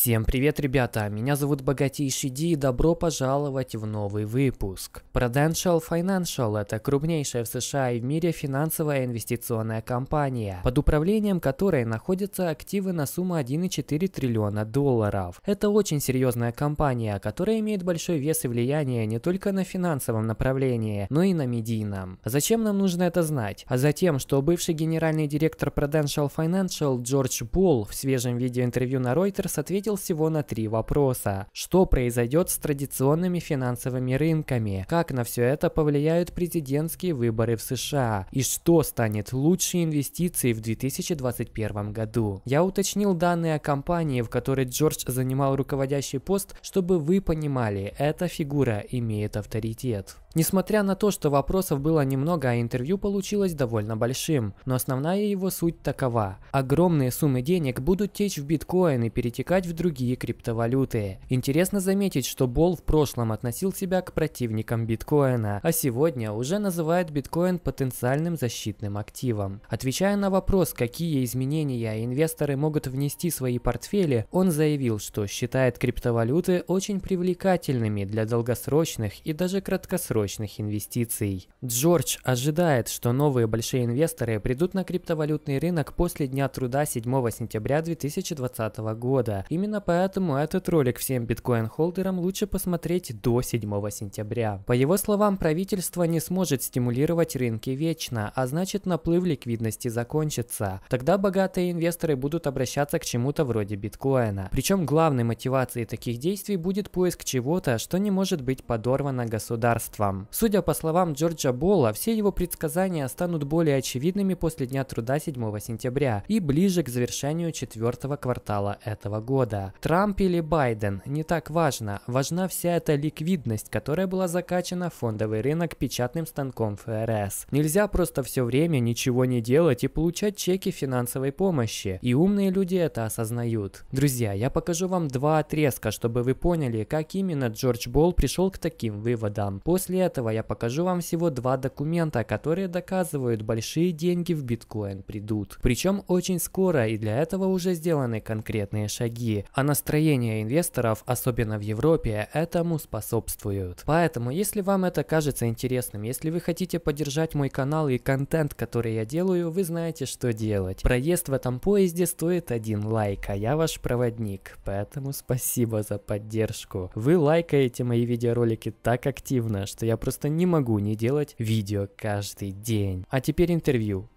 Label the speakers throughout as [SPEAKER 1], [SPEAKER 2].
[SPEAKER 1] Всем привет, ребята! Меня зовут Богатейший Ди и добро пожаловать в новый выпуск. Prudential Financial – это крупнейшая в США и в мире финансовая инвестиционная компания, под управлением которой находятся активы на сумму 1,4 триллиона долларов. Это очень серьезная компания, которая имеет большой вес и влияние не только на финансовом направлении, но и на медийном. Зачем нам нужно это знать? А затем, что бывший генеральный директор Prudential Financial Джордж Болл в свежем видеоинтервью на Reuters ответил ответил всего на три вопроса. Что произойдет с традиционными финансовыми рынками? Как на все это повлияют президентские выборы в США? И что станет лучшей инвестицией в 2021 году? Я уточнил данные о компании, в которой Джордж занимал руководящий пост, чтобы вы понимали, эта фигура имеет авторитет. Несмотря на то, что вопросов было немного, а интервью получилось довольно большим, но основная его суть такова. Огромные суммы денег будут течь в биткоин и перетекать в другие криптовалюты. Интересно заметить, что Бол в прошлом относил себя к противникам биткоина, а сегодня уже называет биткоин потенциальным защитным активом. Отвечая на вопрос, какие изменения инвесторы могут внести в свои портфели, он заявил, что считает криптовалюты очень привлекательными для долгосрочных и даже краткосрочных долгосрочных инвестиций. Джордж ожидает, что новые большие инвесторы придут на криптовалютный рынок после Дня труда 7 сентября 2020 года. Именно поэтому этот ролик всем биткоин-холдерам лучше посмотреть до 7 сентября. По его словам, правительство не сможет стимулировать рынки вечно, а значит наплыв ликвидности закончится. Тогда богатые инвесторы будут обращаться к чему-то вроде биткоина. Причем главной мотивацией таких действий будет поиск чего-то, что не может быть подорвано государством словам. Судя по словам Джорджа Болла, все его предсказания станут более очевидными после Дня труда 7 сентября и ближе к завершению четвертого квартала этого года. Трамп или Байден, не так важно, важна вся эта ликвидность, которая была закачана в фондовый рынок печатным станком ФРС. Нельзя просто все время ничего не делать и получать чеки финансовой помощи, и умные люди это осознают. Друзья, я покажу вам два отрезка, чтобы вы поняли, как именно Джордж Болл пришел к таким выводам. После После этого я покажу вам всего два документа, которые доказывают, большие деньги в биткоин придут. Причем очень скоро, и для этого уже сделаны конкретные шаги. А настроение инвесторов, особенно в Европе, этому способствуют. Поэтому, если вам это кажется интересным, если вы хотите поддержать мой канал и контент, который я делаю, вы знаете, что делать. Проезд в этом поезде стоит один лайк, а я ваш проводник, поэтому спасибо за поддержку. Вы лайкаете мои видеоролики так активно, что я просто не могу не делать видео каждый день. А теперь интервью.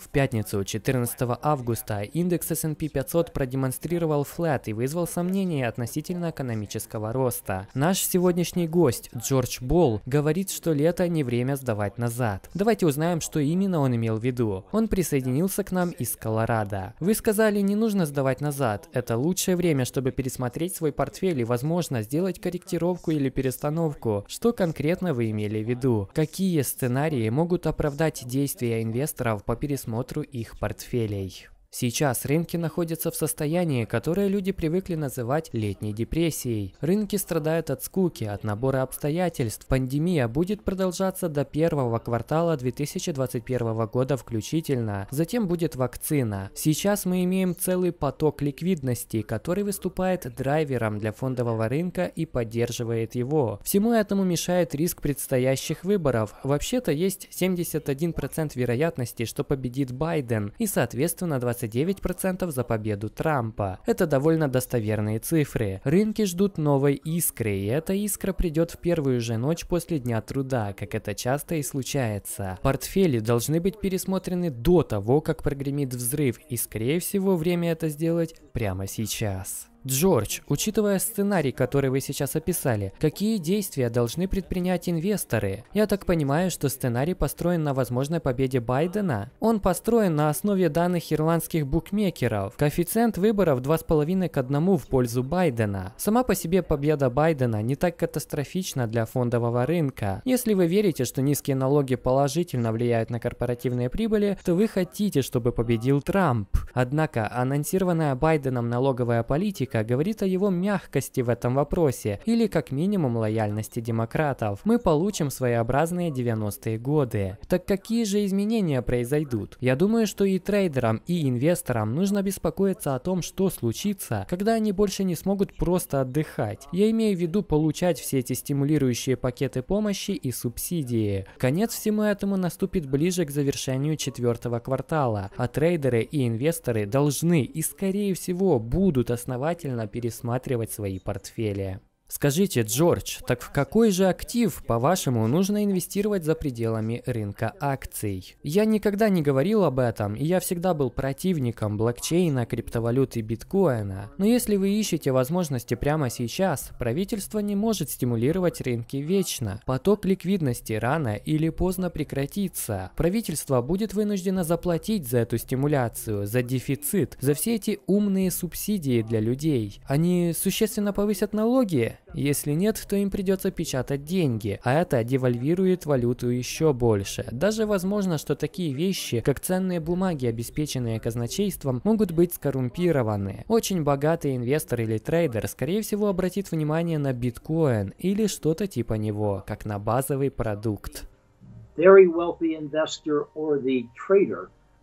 [SPEAKER 1] В пятницу 14 августа индекс S&P 500 продемонстрировал флэт и вызвал сомнения относительно экономического роста. Наш сегодняшний гость Джордж Болл говорит, что лето не время сдавать назад. Давайте узнаем, что именно он имел в виду. Он присоединился к нам из Колорадо. Вы сказали, не нужно сдавать назад. Это лучшее время, чтобы пересмотреть свой портфель и, возможно, сделать корректировку или перестановку. Что конкретно вы имели в виду? Какие сценарии могут оправдать действия инвесторов по пересмотрению пересмотру их портфелей. Сейчас рынки находятся в состоянии, которое люди привыкли называть летней депрессией. Рынки страдают от скуки, от набора обстоятельств. Пандемия будет продолжаться до первого квартала 2021 года включительно. Затем будет вакцина. Сейчас мы имеем целый поток ликвидности, который выступает драйвером для фондового рынка и поддерживает его. Всему этому мешает риск предстоящих выборов. Вообще-то есть 71% вероятности, что победит Байден, и соответственно 20 29% за победу Трампа. Это довольно достоверные цифры. Рынки ждут новой искры, и эта искра придет в первую же ночь после Дня труда, как это часто и случается. Портфели должны быть пересмотрены до того, как прогремит взрыв, и скорее всего время это сделать прямо сейчас. Джордж, учитывая сценарий, который вы сейчас описали, какие действия должны предпринять инвесторы? Я так понимаю, что сценарий построен на возможной победе Байдена? Он построен на основе данных ирландских букмекеров. Коэффициент выборов 2,5 к 1 в пользу Байдена. Сама по себе победа Байдена не так катастрофична для фондового рынка. Если вы верите, что низкие налоги положительно влияют на корпоративные прибыли, то вы хотите, чтобы победил Трамп. Однако анонсированная Байденом налоговая политика Америка говорит о его мягкости в этом вопросе или как минимум лояльности демократов. Мы получим своеобразные 90-е годы. Так какие же изменения произойдут? Я думаю, что и трейдерам, и инвесторам нужно беспокоиться о том, что случится, когда они больше не смогут просто отдыхать. Я имею в виду получать все эти стимулирующие пакеты помощи и субсидии. Конец всему этому наступит ближе к завершению четвертого квартала, а трейдеры и инвесторы должны и скорее всего будут основать обязательно пересматривать свои портфели. Скажите, Джордж, так в какой же актив, по-вашему, нужно инвестировать за пределами рынка акций? Я никогда не говорил об этом, и я всегда был противником блокчейна, криптовалюты, биткоина. Но если вы ищете возможности прямо сейчас, правительство не может стимулировать рынки вечно. Поток ликвидности рано или поздно прекратится. Правительство будет вынуждено заплатить за эту стимуляцию, за дефицит, за все эти умные субсидии для людей. Они существенно повысят налоги? Если нет, то им придется печатать деньги, а это девальвирует валюту еще больше. Даже возможно, что такие вещи, как ценные бумаги, обеспеченные казначейством, могут быть скоррумпированы. Очень богатый инвестор или трейдер, скорее всего, обратит внимание на биткоин или что-то типа него, как на базовый продукт.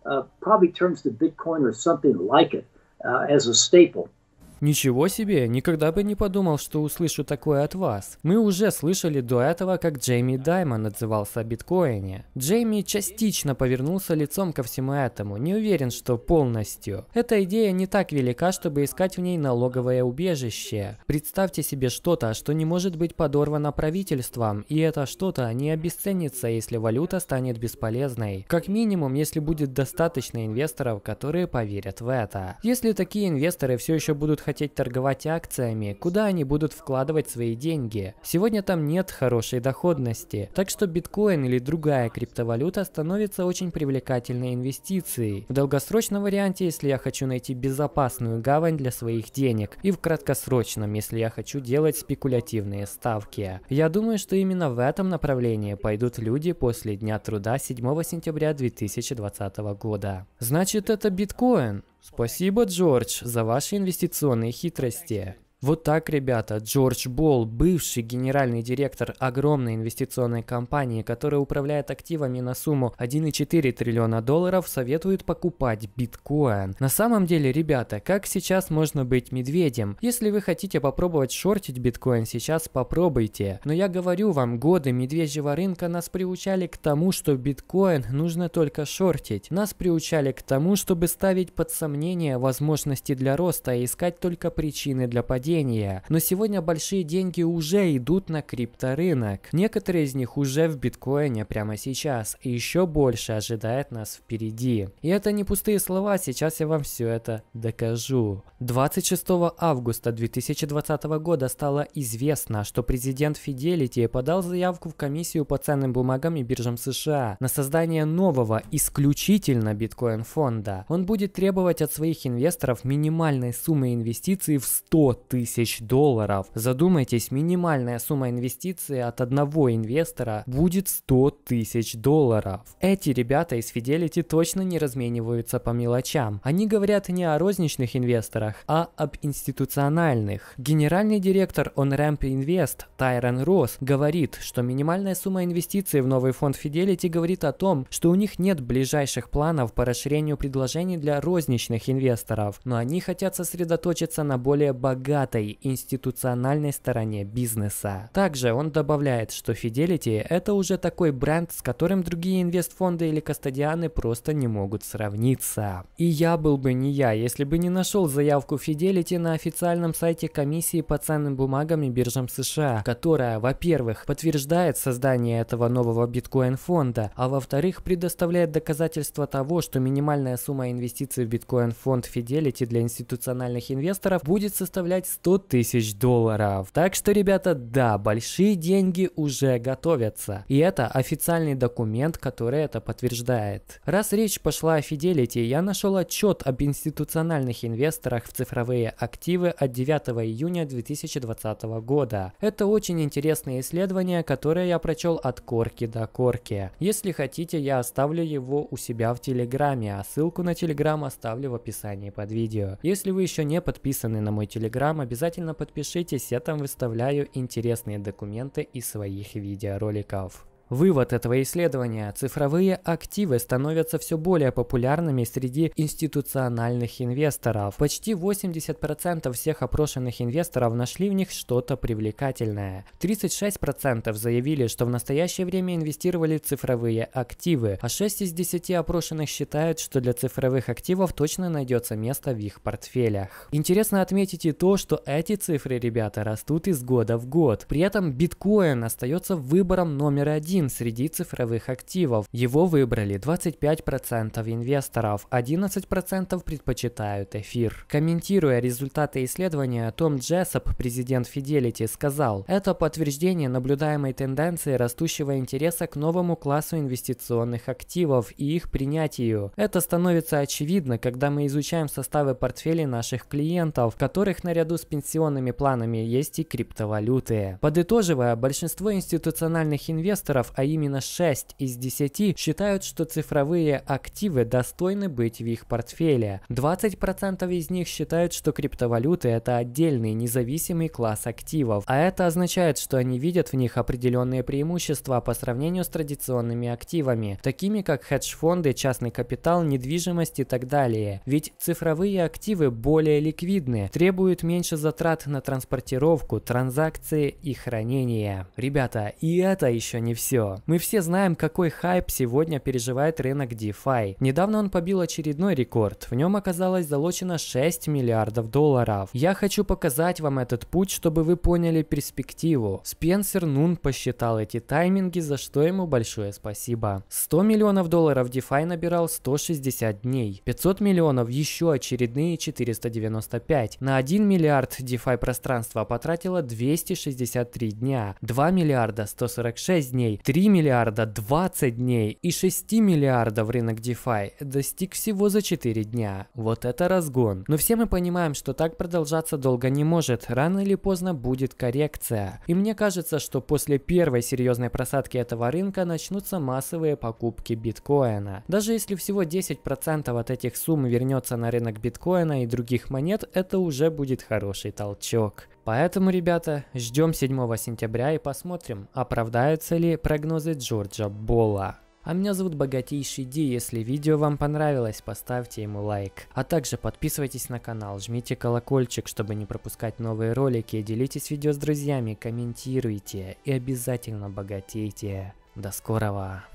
[SPEAKER 1] uh, probably turns to Bitcoin or something like it uh, as a staple. Ничего себе, никогда бы не подумал, что услышу такое от вас. Мы уже слышали до этого, как Джейми Даймон отзывался о биткоине. Джейми частично повернулся лицом ко всему этому, не уверен, что полностью. Эта идея не так велика, чтобы искать в ней налоговое убежище. Представьте себе что-то, что не может быть подорвано правительством, и это что-то не обесценится, если валюта станет бесполезной. Как минимум, если будет достаточно инвесторов, которые поверят в это. Если такие инвесторы все еще будут хотеть торговать акциями, куда они будут вкладывать свои деньги. Сегодня там нет хорошей доходности, так что биткоин или другая криптовалюта становится очень привлекательной инвестицией. В долгосрочном варианте, если я хочу найти безопасную гавань для своих денег, и в краткосрочном, если я хочу делать спекулятивные ставки. Я думаю, что именно в этом направлении пойдут люди после Дня труда 7 сентября 2020 года. Значит, это биткоин. Спасибо, Джордж, за ваши инвестиционные хитрости. Вот так, ребята, Джордж Болл, бывший генеральный директор огромной инвестиционной компании, которая управляет активами на сумму 1,4 триллиона долларов, советует покупать биткоин. На самом деле, ребята, как сейчас можно быть медведем? Если вы хотите попробовать шортить биткоин, сейчас попробуйте. Но я говорю вам, годы медвежьего рынка нас приучали к тому, что биткоин нужно только шортить. Нас приучали к тому, чтобы ставить под сомнение возможности для роста и искать только причины для падения падения, но сегодня большие деньги уже идут на крипторынок. Некоторые из них уже в биткоине прямо сейчас, и еще больше ожидает нас впереди. И это не пустые слова, сейчас я вам все это докажу. 26 августа 2020 года стало известно, что президент Фиделити подал заявку в комиссию по ценным бумагам и биржам США на создание нового, исключительно биткоин-фонда. Он будет требовать от своих инвесторов минимальной суммы инвестиций в 100 тысяч тысяч долларов. Задумайтесь, минимальная сумма инвестиций от одного инвестора будет 100 тысяч долларов. Эти ребята из Fidelity точно не размениваются по мелочам. Они говорят не о розничных инвесторах, а об институциональных. Генеральный директор OnRamp Invest Тайрон Росс говорит, что минимальная сумма инвестиций в новый фонд Fidelity говорит о том, что у них нет ближайших планов по расширению предложений для розничных инвесторов, но они хотят сосредоточиться на более богатых богатой институциональной стороне бизнеса. Также он добавляет, что Fidelity – это уже такой бренд, с которым другие инвестфонды или кастодианы просто не могут сравниться. И я был бы не я, если бы не нашел заявку Fidelity на официальном сайте комиссии по ценным бумагам и биржам США, которая, во-первых, подтверждает создание этого нового биткоин-фонда, а во-вторых, предоставляет доказательства того, что минимальная сумма инвестиций в биткоин-фонд Fidelity для институциональных инвесторов будет составлять 100 тысяч долларов. Так что, ребята, да, большие деньги уже готовятся. И это официальный документ, который это подтверждает. Раз речь пошла о Fidelity, я нашел отчет об институциональных инвесторах в цифровые активы от 9 июня 2020 года. Это очень интересное исследование, которое я прочел от корки до корки. Если хотите, я оставлю его у себя в Телеграме, а ссылку на Телеграм оставлю в описании под видео. Если вы еще не подписаны на мой Телеграм, Обязательно подпишитесь, я там выставляю интересные документы из своих видеороликов. Вывод этого исследования – цифровые активы становятся все более популярными среди институциональных инвесторов. Почти 80% всех опрошенных инвесторов нашли в них что-то привлекательное. 36% заявили, что в настоящее время инвестировали в цифровые активы, а 6 из 10 опрошенных считают, что для цифровых активов точно найдется место в их портфелях. Интересно отметить и то, что эти цифры, ребята, растут из года в год. При этом биткоин остается выбором номер один один среди цифровых активов. Его выбрали 25% инвесторов, 11% предпочитают эфир. Комментируя результаты исследования, Том Джессоп, президент Fidelity, сказал, это подтверждение наблюдаемой тенденции растущего интереса к новому классу инвестиционных активов и их принятию. Это становится очевидно, когда мы изучаем составы портфелей наших клиентов, которых наряду с пенсионными планами есть и криптовалюты. Подытоживая, большинство институциональных инвесторов а именно 6 из 10, считают, что цифровые активы достойны быть в их портфеле. 20% из них считают, что криптовалюты – это отдельный независимый класс активов, а это означает, что они видят в них определенные преимущества по сравнению с традиционными активами, такими как хедж-фонды, частный капитал, недвижимость и так далее. Ведь цифровые активы более ликвидны, требуют меньше затрат на транспортировку, транзакции и хранение. Ребята, и это еще не все видео. Мы все знаем, какой хайп сегодня переживает рынок DeFi. Недавно он побил очередной рекорд. В нем оказалось залочено 6 миллиардов долларов. Я хочу показать вам этот путь, чтобы вы поняли перспективу. Спенсер Нун посчитал эти тайминги, за что ему большое спасибо. 100 миллионов долларов DeFi набирал 160 дней. 500 миллионов еще очередные 495. На 1 миллиард DeFi пространства потратило 263 дня. 2 миллиарда 146 дней. 3 миллиарда 20 дней и 6 миллиардов рынок DeFi достиг всего за 4 дня. Вот это разгон. Но все мы понимаем, что так продолжаться долго не может, рано или поздно будет коррекция. И мне кажется, что после первой серьезной просадки этого рынка начнутся массовые покупки биткоина. Даже если всего 10% от этих сумм вернется на рынок биткоина и других монет, это уже будет хороший толчок. Поэтому, ребята, ждем 7 сентября и посмотрим, оправдаются ли прогнозы Джорджа Болла. А меня зовут Богатейший Ди, если видео вам понравилось, поставьте ему лайк. А также подписывайтесь на канал, жмите колокольчик, чтобы не пропускать новые ролики, делитесь видео с друзьями, комментируйте и обязательно богатейте. До скорого!